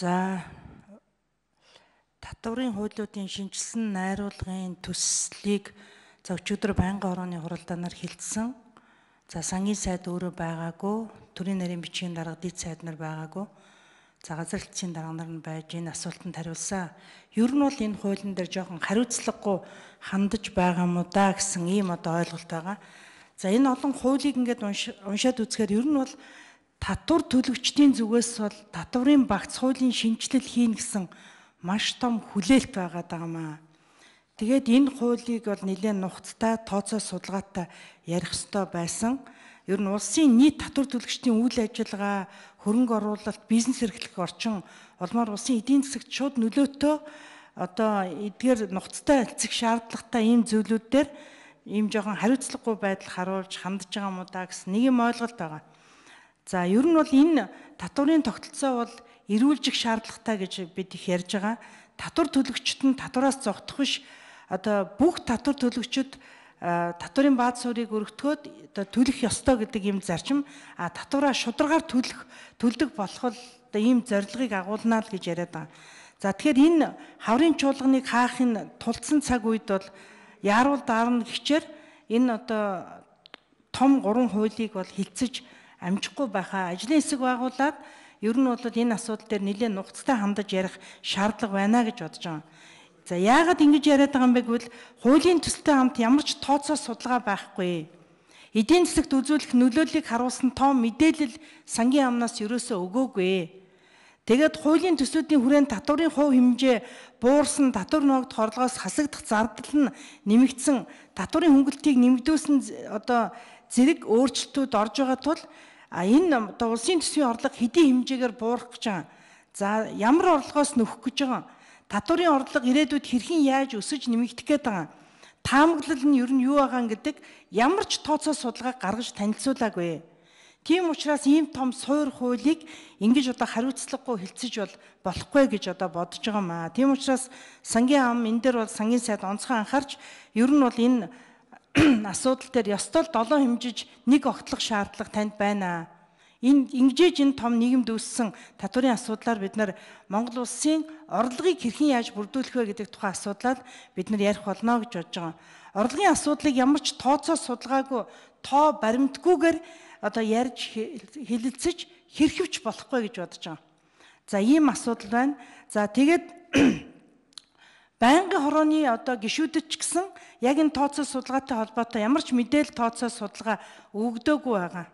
За татварын хуулиудын шинжилсэн найруулгын төслийг за өчигдөр байнгын орооны хуралдаанаар хилцсэн. За сангийн сайд өөрөө байгаагүй, төрийн нарийн бичгийн дарга дэд сайд нар байгаагүй. За газар элтсийн дарга нар нь байж энэ асуултанд хариулсан. Ер нь бол энэ хуулийн дээр жоохон хариуцлагагүй хандаж байгаа мó да гэсэн ийм одоо ойлголт байгаа. За энэ олон хуулийг ингээд уншаад үзэхээр ер нь бол татвар төлөгчдийн зүгээс бол татварын багц хуулийн шинжилэл хийн гэсэн маш том хүлээлт байгаа даамаа. Тэгээд энэ хуулийг бол нэлээд нухацтай тооцоо судалгаатай ярих ёстой байсан. Ер нь улсын нийт татвар төлөгчдийн үйл ажиллагаа, хөрөнгө оруулалт, бизнес эрхлэх орчин олмоор улсын эдийн засагт шууд нөлөөтэй одоо эдгээр нухацтай хэлцэх шаардлагатай ийм зөвлөлд дээр ийм жоохон хариуцлагагүй байдал харуулж хандж байгаа мó да гэсэн нэг юм ойлголт байгаа. За ер нь бол энэ татварын тогтолцоо бол эрүүлжих шаардлагатай гэж бид их ярьж байгаа. Татвар төлөгчд нь татвараас зогтох биш. Одоо бүх татвар төлөгчд татварын бааз суурийг өргөтгөөд одоо төлөх ёстой гэдэг ийм зарчим а татвараа шударгаар төлөх төлдөг болох одоо ийм зорилгыг агуулнаа л гэж яриад байгаа. За тэгэхээр энэ хаврын чуулганыг хаахын тулдсан цаг үед бол яарул даарна гэхчээр энэ одоо том гурван хуулийг бол хилцэж амжихгүй байхаа ажлын хэсэг байгуулад ер нь бол энэ асуудал дээр нэлээд нухацтай хандаж ярих шаардлага байна гэж бодож байгаа. За яагаад ингэж яриад байгаа юм бэ гэвэл хуулийн төсөлтэй хамт ямар ч тооцоо судалгаа байхгүй. Эдийн засагт үзүүлэх нөлөөллийг харуулсан том мэдээлэл сангийн амнаас ерөөсөө өгөөгүй. Тэгээд хуулийн төсвүүдийн хүрээнд татварын хувь хэмжээ буурсан татвар ногд хорлогоос хасагдах зардал нь нэмэгдсэн татварын хөнгөлтийг нэмэгдүүлсэн одоо зэрэг өөрчлөлтүүд орж байгаа тул А энэ одоо улсын төсвийн орлого хэдийн хэмжээгээр буурах гэж байгаа. За ямар орлогоос нөхөх гэж байгаа. Татварын орлого ирээдүйд хэрхэн яаж өсөж нэмэгдэх гээд байгаа. Таамаглал нь ер нь юу байгаа гэдэг ямар ч тооцоо судалгаа гаргаж танилцуулаагүй. Тийм учраас ийм том суур хуулийг ингэж одоо хариуцлагагүй хилцэж бол болохгүй гэж одоо бодож байгаа маа. Тийм учраас сангийн ам энэ дээр бол сангийн сайд онцгой анхаарч ер нь бол энэ асуудал дээр ёстой долоо хэмжиж нэг огтлох шаардлага танд байна. Энэ ингэжж энэ том нийгэмд үүссэн татварын асуудлаар бид нар Монгол улсын орлогыг хэрхэн яаж бүрдүүлэх вэ гэдэг тухай асуудлаар бид нар ярих болно гэж бодож байгаа. Орлогын асуудлыг ямар ч тооцоо судалгаагүй, тоо баримтгүйгээр одоо ярьж хилэлцэж хэрхэвч болохгүй гэж бодож байгаа. За ийм асуудал байна. За тэгээд байнгын хорооны одоо гişүүдэд ч гэсэн яг энэ тооцоос судалгаатай холбоотой ямар ч мэдээлэл тооцоос судалгаа өгдөөгүй байгаа.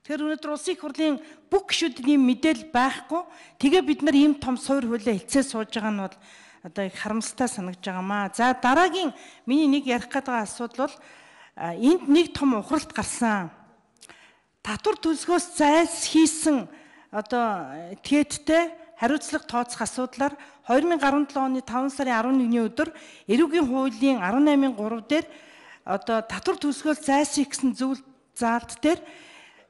Тэр өнөөдөр улсын их хурлын бүх гişүүдэд ийм мэдээлэл байхгүй. Тэгээ бид нар ийм том суур хөлөө хилцээ сууж байгаа нь бол одоо их харамсалтай санагдж байгаамаа. За дараагийн миний нэг ярих гэдэг асуудал бол энд нэг том ухралт гарсан. Татвар төлсгөөс зайлс хийсэн одоо э, тээттэй хариуцлага тооцох асуудлаар 2017 оны 5 сарын 11-ний өдөр эрүүгийн хуулийн 18-ын 3 дээр одоо татвар төсгөөл зайлсхийх гэсэн зүйл заалт дээр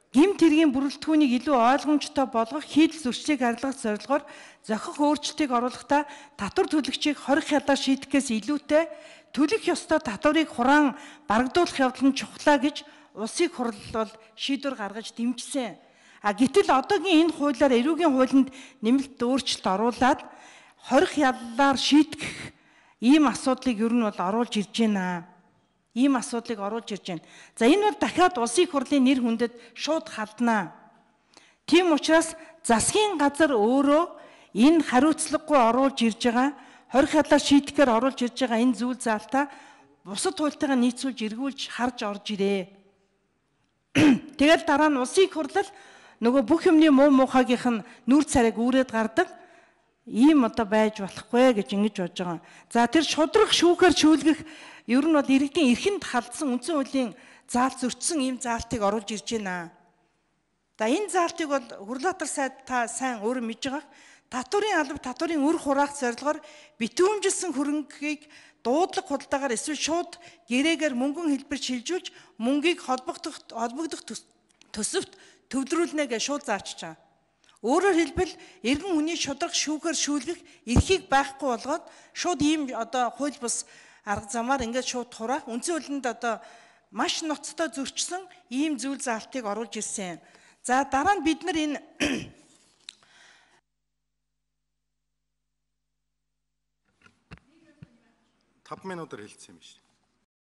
гимт хэргийн бүрэлдэхүүнийг илүү ойлгомжтой болгох хийдэл зөрчлийг харилцах зорилгоор зохих өөрчлөлтийг оруулахдаа татвар төлөгчийг хорих ялаа шийдэхээс илүүтэй төлөх ёстой татварыг хураан барагдуулах явдал нь чухлаа гэж улсыг хурлал шийдвэр гаргаж дэмжсэн. А гэтэл одоогийн энэ хуулиар эрүүгийн хуулинд нэмэлт өөрчлөлт оруулаад хорих яллаар шийтгэх ийм асуудлыг ер нь бол оруулж ирж байна. Ийм асуудлыг оруулж ирж байна. За энэ бол дахиад улсын их хурлын нэр хүндэд шууд халднаа. Тийм учраас засгийн газар өөрөө энэ хариуцлагагүй оруулж ирж байгаа хорих яллаар шийтгэхээр оруулж ирж байгаа энэ зүйл заалтаа бусад хуультайгаа нийцүүлж эргүүлж харж орж ирээ. Тэгэл дараа нь улсын их хурлал нөгөө бүх юмны муу мухагийнх нь нүр царайг үүрээд гардаг ийм одоо байж болохгүй гэж ингэж бодож байгаа. За тэр шудрах шүүхээр шүүлгэх ер нь бол иргэдийн эрхэнд халдсан үндсэн хуулийн заал зөрчсөн ийм заалтыг оруулж ирж байна. За энэ заалтыг бол Хүрлаатар сайд та сайн өөр мэдж байгаа. Татварын алба татварын үр хураах зорилгоор битүүмжилсэн хөрөнгийг дуудлага худалдаагаар эсвэл шууд гэрээгээр мөнгөн хэлбэр шилжүүлж мөнгийг холбогдох холбогдох төсөвт төвдрүүлнэ гэж шууд заач чаа. Өөрөөр хэлбэл иргэн хүний шударга шүүхээр шүүлгэх эрхийг байхгүй болгоод шууд ийм одоо хууль бус арга замаар ингээд шууд хураах үндсэн үлэнд одоо маш ноцтой зөрчсөн ийм зүйл заалтыг оруулж ирсэн юм. За дараа нь бид нар энэ тав минутаар хэлсэн юм биш.